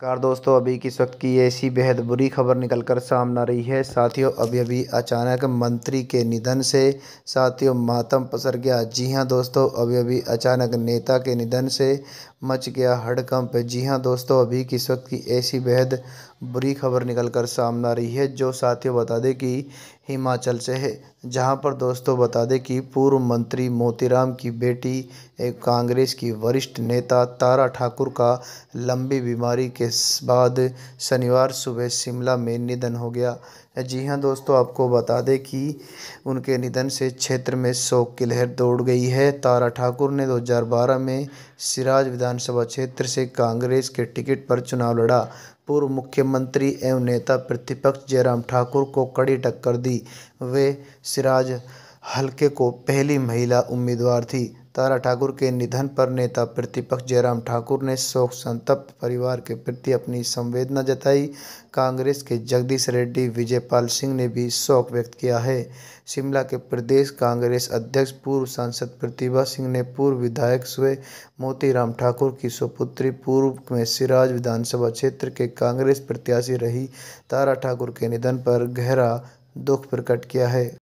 car दोस्तों अभी किस वक्त की ऐसी बेहद बुरी खबर निकलकर सामने आ रही है साथियों अभी अभी अचानक मंत्री के निधन से साथियों मातम पसर गया जी हां दोस्तों अभी अभी अचानक नेता के निधन से मच गया हड़कंप जी हां दोस्तों अभी किस वक्त की ऐसी बेहद बुरी खबर निकल कर सामने आ रही है जो साथियों बता दें कि हिमाचल से है जहां पर दोस्तों बता दें कि पूर्व मंत्री मोतीराम की बेटी एक कांग्रेस की वरिष्ठ नेता तारा ठाकुर का लंबी बीमारी के बाद शनिवार सुबह शिमला में निधन हो गया जी हाँ दोस्तों आपको बता दें कि उनके निधन से क्षेत्र में शोक की लहर दौड़ गई है तारा ठाकुर ने 2012 में सिराज विधानसभा क्षेत्र से कांग्रेस के टिकट पर चुनाव लड़ा पूर्व मुख्यमंत्री एवं नेता प्रतिपक्ष जयराम ठाकुर को कड़ी टक्कर दी वे सिराज हलके को पहली महिला उम्मीदवार थी तारा ठाकुर के निधन पर नेता प्रतिपक्ष जयराम ठाकुर ने शोक संतप्त परिवार के प्रति अपनी संवेदना जताई कांग्रेस के जगदीश रेड्डी विजयपाल सिंह ने भी शोक व्यक्त किया है शिमला के प्रदेश कांग्रेस अध्यक्ष पूर्व सांसद प्रतिभा सिंह ने पूर्व विधायक स्वे मोतीराम ठाकुर की सुपुत्री पूर्व में सिराज विधानसभा क्षेत्र के कांग्रेस प्रत्याशी रही तारा ठाकुर के निधन पर गहरा दुख प्रकट किया है